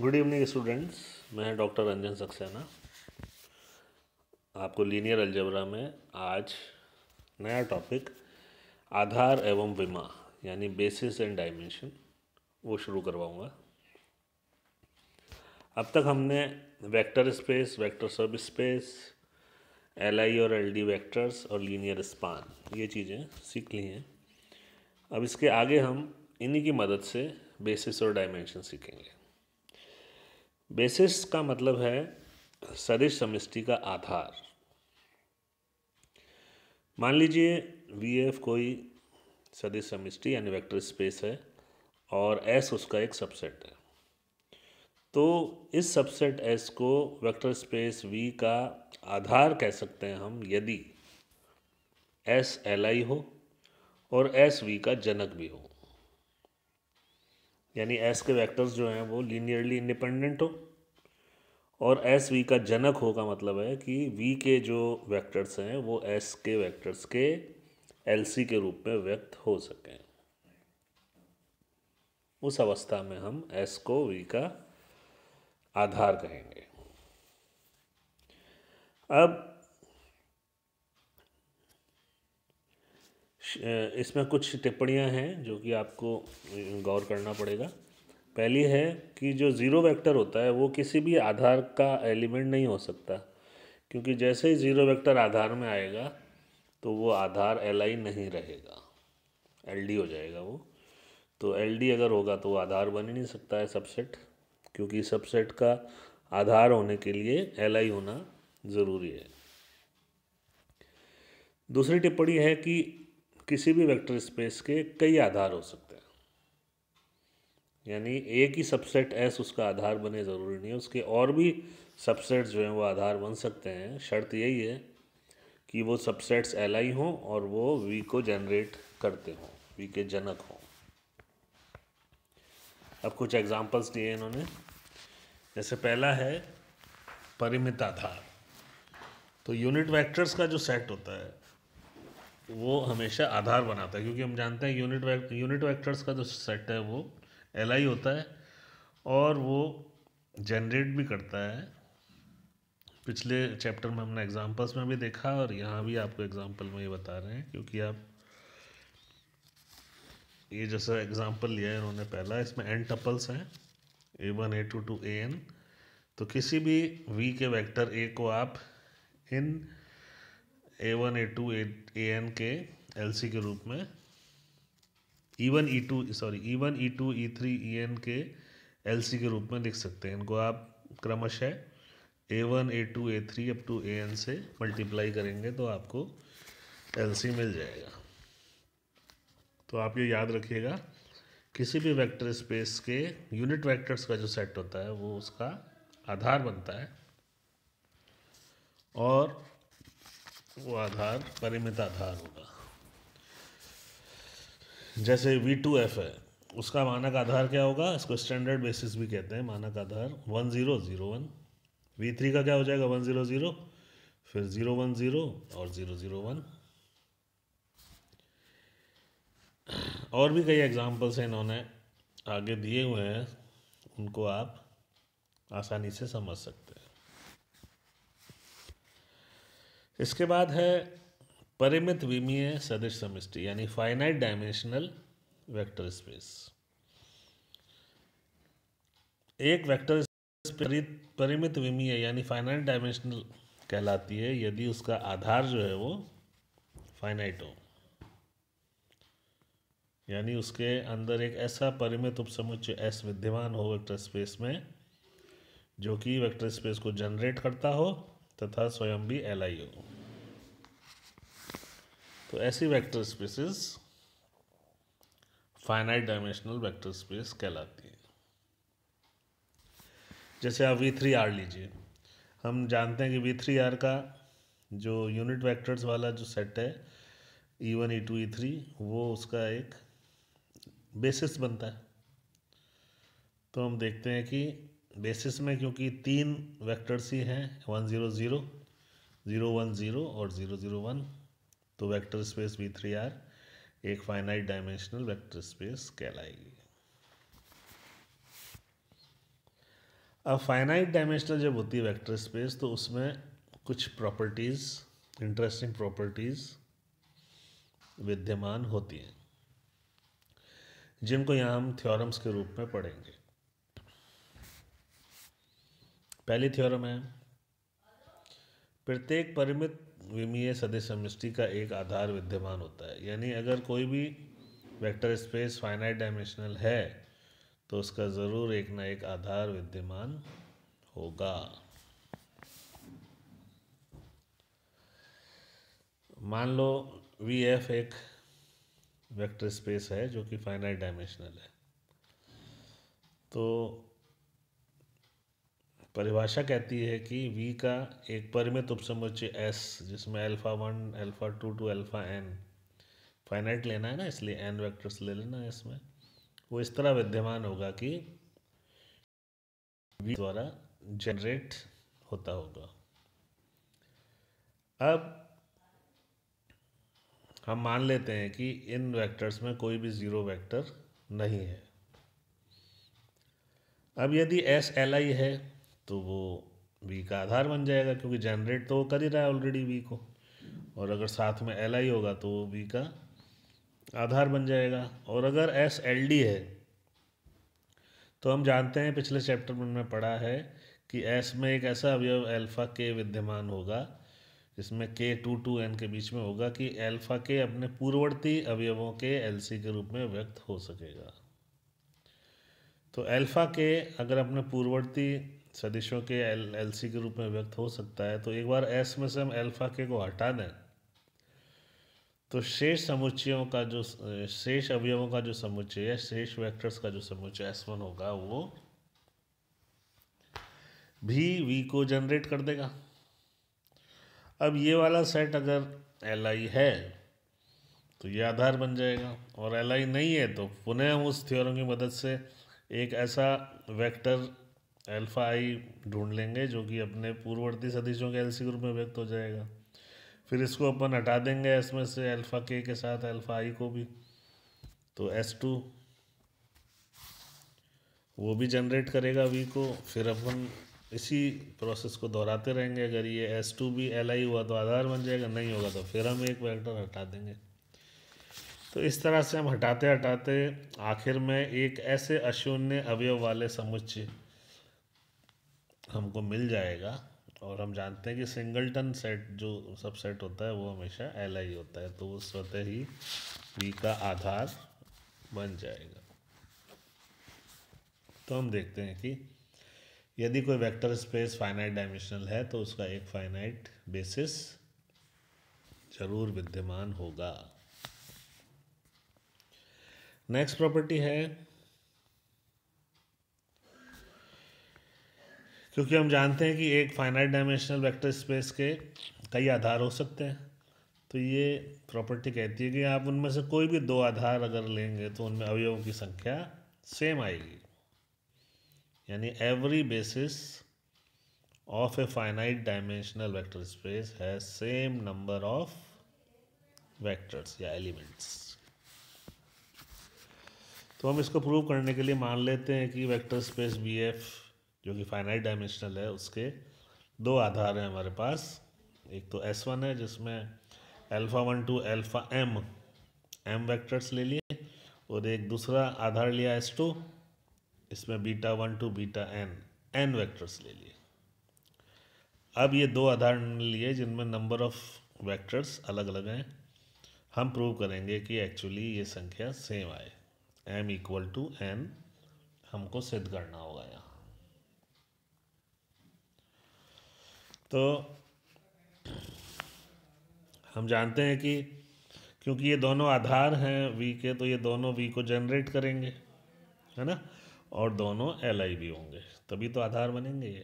good evening students मैं doctor Ranjan Saxena आपको linear algebra में आज नया टॉपिक आधार एवं विमा यानी बेसिस एंड डायमेंशन वो शुरू करवाऊंगा अब तक हमने vector space vector subspace L I और एल डी वैक्टर्स और लीनियर स्पान ये चीज़ें सीख ली हैं अब इसके आगे हम इन्हीं की मदद से बेसिस और डायमेंशन सीखेंगे बेसिस का मतलब है सदिश समिष्टि का आधार मान लीजिए वी एफ कोई सदिश समिष्टि यानी वेक्टर स्पेस है और एस उसका एक सबसेट है तो इस सबसेट एस को वेक्टर स्पेस वी का आधार कह सकते हैं हम यदि एस एल आई हो और एस वी का जनक भी हो यानी एस के वेक्टर्स जो हैं वो लीनियरली इंडिपेंडेंट हो और एस वी का जनक हो का मतलब है कि वी के जो वेक्टर्स हैं वो एस के वेक्टर्स के एल सी के रूप में व्यक्त हो सकें उस अवस्था में हम एस को वी का आधार कहेंगे अब इसमें कुछ टिप्पणियां हैं जो कि आपको गौर करना पड़ेगा पहली है कि जो ज़ीरो वेक्टर होता है वो किसी भी आधार का एलिमेंट नहीं हो सकता क्योंकि जैसे ही ज़ीरो वेक्टर आधार में आएगा तो वो आधार एल आई नहीं रहेगा एल डी हो जाएगा वो तो एल डी अगर होगा तो वो आधार बन ही नहीं सकता है सबसेट क्योंकि सबसेट का आधार होने के लिए एल आई होना ज़रूरी है दूसरी टिप्पणी है कि किसी भी वेक्टर स्पेस के कई आधार हो सकते हैं यानी एक ही सबसेट एस उसका आधार बने ज़रूरी नहीं है उसके और भी सबसेट्स जो हैं वो आधार बन सकते हैं शर्त यही है कि वो सबसेट्स एल आई हों और वो वी को जनरेट करते हों वी के जनक हों अब कुछ एग्जांपल्स दिए इन्होंने जैसे पहला है परिमित आधार तो यूनिट वेक्टर्स का जो सेट होता है वो हमेशा आधार बनाता है क्योंकि हम जानते हैं यूनिट वैक्ट यूनिट वैक्टर्स का जो सेट है वो एल आई होता है और वो जनरेट भी करता है पिछले चैप्टर में हमने एग्जांपल्स में भी देखा और यहाँ भी आपको एग्जांपल में ये बता रहे हैं क्योंकि आप ये जैसा एग्जांपल लिया है इन्होंने पहला इसमें एन टपल्स हैं A one A two to A N तो किसी भी वी के वेक्टर ए को आप इन A one A two A N के एल सी के रूप में E one E two sorry E one E two E three E N के एल सी के रूप में लिख सकते हैं इनको आप क्रमशः A one A two A three up to A N से मल्टीप्लाई करेंगे तो आपको एल सी मिल जाएगा तो आप ये याद रखिएगा किसी भी वेक्टर स्पेस के यूनिट वेक्टर्स का जो सेट होता है वो उसका आधार बनता है और वो आधार परिमित आधार होगा जैसे वी टू एफ है उसका मानक आधार क्या होगा इसको स्टैंडर्ड बेसिस भी कहते हैं मानक आधार one zero zero one V three का क्या हो जाएगा वन ज़ीरो ज़ीरो फिर ज़ीरो वन ज़ीरो और ज़ीरो ज़ीरो वन और भी कई एग्जाम्पल्स हैं इन्होंने आगे दिए हुए हैं उनको आप आसानी से समझ सकते इसके बाद है परिमित विमीय सदिश समिष्टि यानी फाइनाइट डायमेंशनल वेक्टर स्पेस एक वेक्टर परिमित विमीय यानी फाइनाइट डायमेंशनल कहलाती है यदि उसका आधार जो है वो फाइनाइट हो यानी उसके अंदर एक ऐसा परिमित उपसमुच्चय एस विद्यमान हो वेक्टर स्पेस में जो कि वेक्टर स्पेस को जनरेट करता हो तथा स्वयं भी एल आई हो तो ऐसी vector spaces finite dimensional vector space कहलाती है जैसे आप वी थ्री आर लीजिए हम जानते हैं कि वी थ्री आर का जो यूनिट वेक्टर्स वाला जो सेट है E one E two E three वो उसका एक बेसिस बनता है तो हम देखते हैं कि बेसिस में क्योंकि तीन वेक्टर्स ही हैं one zero zero zero one zero और ज़ीरो ज़ीरो वन तो vector space V three R एक फाइनाइट डायमेंशनल वेक्टर स्पेस कहलाएगी अब फाइनाइट डायमेंशनल जब होती है वेक्टर स्पेस तो उसमें कुछ प्रॉपर्टीज़ इंटरेस्टिंग प्रॉपर्टीज़ विद्यमान होती हैं जिनको यहाँ हम थ्योरम्स के रूप में पढ़ेंगे पहली थ्योरम है प्रत्येक परिमित विमीय सदिश समृष्टि का एक आधार विद्यमान होता है यानी अगर कोई भी वेक्टर स्पेस फाइनाइट डायमेंशनल है तो उसका ज़रूर एक ना एक आधार विद्यमान होगा मान लो वी एफ एक वेक्टर स्पेस है जो कि फाइनाइट डायमेंशनल है तो परिभाषा कहती है कि वी का एक परिमित उपसमुच्चय एस जिसमें alpha one alpha two to alpha N finite लेना है ना इसलिए एन वेक्टर्स ले लेना है इसमें वो इस तरह विद्यमान होगा कि वी द्वारा जनरेट होता होगा अब हम मान लेते हैं कि इन वेक्टर्स में कोई भी ज़ीरो वेक्टर नहीं है अब यदि एस एल आई है तो वो वी का आधार बन जाएगा क्योंकि जनरेट तो वो कर ही रहा है ऑलरेडी वी को और अगर साथ में एल आई होगा तो वो वी का आधार बन जाएगा और अगर एस एल डी है तो हम जानते हैं पिछले चैप्टर में हमने पढ़ा है कि एस में एक ऐसा अवयव एल्फा के विद्यमान होगा जिसमें के टू टू एन के बीच में होगा कि एल्फा के अपने पूर्ववर्ती अवयवों के एल सी के रूप में व्यक्त हो सकेगा तो एल्फा के अगर अपने पूर्ववर्ती सदिशों के एल एल सी के रूप में व्यक्त हो सकता है तो एक बार एस में से हम एल्फा के को हटा दें तो शेष समुच्चयों का जो शेष अवयवों का जो समुच्चय है शेष वेक्टर्स का जो समुच्चय एस वन होगा वो भी वी को जनरेट कर देगा अब ये वाला सेट अगर एल आई है तो ये आधार बन जाएगा और एल आई नहीं है तो पुनः हम उस थ्योरम की मदद से एक ऐसा वेक्टर अल्फ़ा आई ढूंढ लेंगे जो कि अपने पूर्ववर्ती सदिशों के एलसी ग्रुप में व्यक्त हो जाएगा फिर इसको अपन हटा देंगे इसमें से अल्फ़ा के के साथ अल्फ़ा आई को भी तो एस टू वो भी जनरेट करेगा वी को फिर अपन इसी प्रोसेस को दोहराते रहेंगे अगर ये एस टू भी एल आई हुआ तो आधार बन जाएगा नहीं होगा तो फिर हम एक वेक्टर हटा देंगे तो इस तरह से हम हटाते हटाते आखिर में एक ऐसे अशून्य अवयव वाले समुच्चय हमको मिल जाएगा और हम जानते हैं कि सिंगलटन सेट जो सब सेट होता है वो हमेशा एल आई होता है तो वो स्वतः ही वी का आधार बन जाएगा तो हम देखते हैं कि यदि कोई वेक्टर स्पेस फाइनाइट डायमेंशनल है तो उसका एक फाइनाइट बेसिस जरूर विद्यमान होगा नेक्स्ट प्रॉपर्टी है क्योंकि हम जानते हैं कि एक फाइनाइट डायमेंशनल वेक्टर स्पेस के कई आधार हो सकते हैं तो ये प्रॉपर्टी कहती है कि आप उनमें से कोई भी दो आधार अगर लेंगे तो उनमें अवयवों की संख्या सेम आएगी यानी every basis of a finite dimensional vector space है सेम नंबर ऑफ वेक्टर्स या एलिमेंट्स तो हम इसको प्रूव करने के लिए मान लेते हैं कि वेक्टर स्पेस बी एफ़ जो कि फाइनाइट डायमेंशनल है उसके दो आधार हैं हमारे पास एक तो एस वन है जिसमें alpha one to alpha M M vectors ले लिए और एक दूसरा आधार लिया एस टू इसमें beta one to beta N N vectors ले लिए अब ये दो आधार लिए जिनमें नंबर ऑफ वेक्टर्स अलग अलग हैं हम प्रूव करेंगे कि एक्चुअली ये संख्या सेम आए एम इक्वल टू एन हमको सिद्ध करना होगा यहाँ तो हम जानते हैं कि क्योंकि ये दोनों आधार हैं वी के तो ये दोनों वी को जनरेट करेंगे है ना और दोनों एल आई भी होंगे तभी तो आधार बनेंगे ये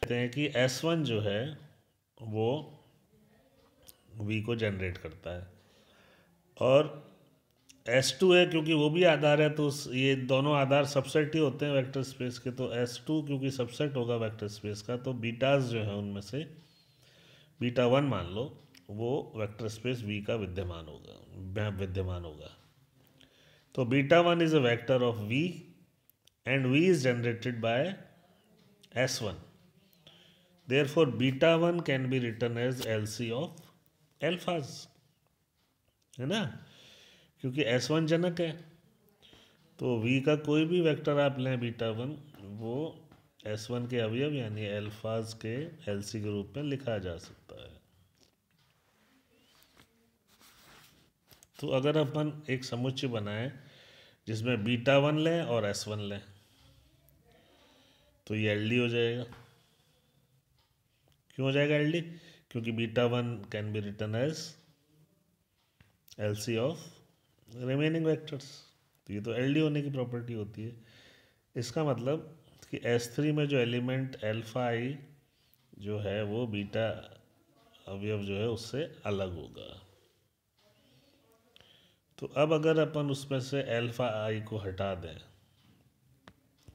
कहते हैं कि एस वन जो है वो वी को जनरेट करता है और एस टू है क्योंकि वो भी आधार है तो ये दोनों आधार सबसेट ही होते हैं वेक्टर स्पेस के तो एस टू क्योंकि सबसेट होगा वेक्टर स्पेस का तो बीटाज जो है उनमें से बीटा वन मान लो वो वेक्टर स्पेस वी का विद्यमान होगा विद्यमान होगा तो beta one is a vector of V and V is generated by S one therefore beta one can be written as L C of alphas है ना क्योंकि एस वन जनक है तो वी का कोई भी वेक्टर आप लें बीटा वन वो एस वन के अवयव यानी एल्फाज के एल सी के रूप में लिखा जा सकता है तो अगर अपन एक समुच्चय बनाएं जिसमें बीटा वन लें और एस वन लें तो ये एल डी हो जाएगा क्यों हो जाएगा एल डी क्योंकि beta one can be written as L C of remaining vectors तो ये तो एल डी होने की प्रॉपर्टी होती है इसका मतलब कि एस थ्री में जो एलिमेंट एल्फा आई जो है वो बीटा अवयव जो है उससे अलग होगा तो अब अगर अपन उसमें से एल्फा आई को हटा दें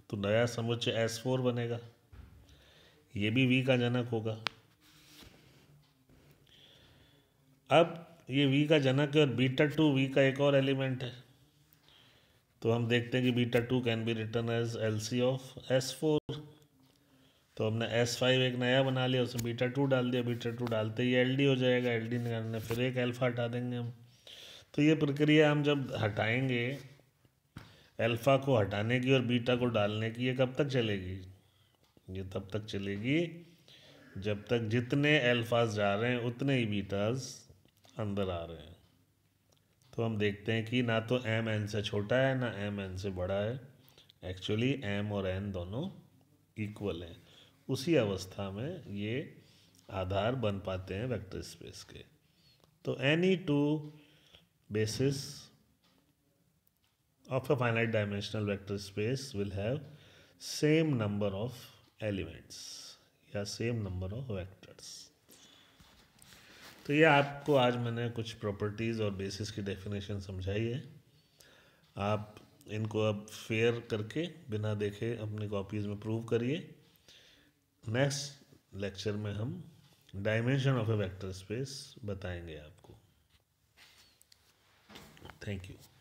तो नया समुच्चय एस फोर बनेगा ये भी वी का जनक होगा अब ये वी का जनक है और बीटा टू वी का एक और एलिमेंट है तो हम देखते हैं कि beta two can be written as L C of S four तो हमने एस फाइव एक नया बना लिया उसमें बीटा टू डाल दिया बीटा टू डालते ही एल डी हो जाएगा एल डी निकालने फिर एक एल्फा हटा देंगे हम तो ये प्रक्रिया हम जब हटाएंगे एल्फा को हटाने की और बीटा को डालने की ये कब तक चलेगी ये तब तक चलेगी जब तक जितने एल्फाज जा रहे हैं उतने ही बीटाज अंदर आ रहे हैं तो हम देखते हैं कि ना तो एम एन से छोटा है ना एम एन से बड़ा है एक्चुअली एम और एन दोनों इक्वल हैं उसी अवस्था में ये आधार बन पाते हैं वेक्टर स्पेस के तो any two basis of a finite dimensional vector space will have same number of elements या सेम नंबर ऑफ वेक्टर्स तो ये आपको आज मैंने कुछ प्रॉपर्टीज़ और बेसिस की डेफिनेशन समझाई है आप इनको अब फेयर करके बिना देखे अपनी कॉपीज़ में प्रूव करिए नेक्स्ट लेक्चर में हम dimension of a vector space बताएंगे आपको थैंक यू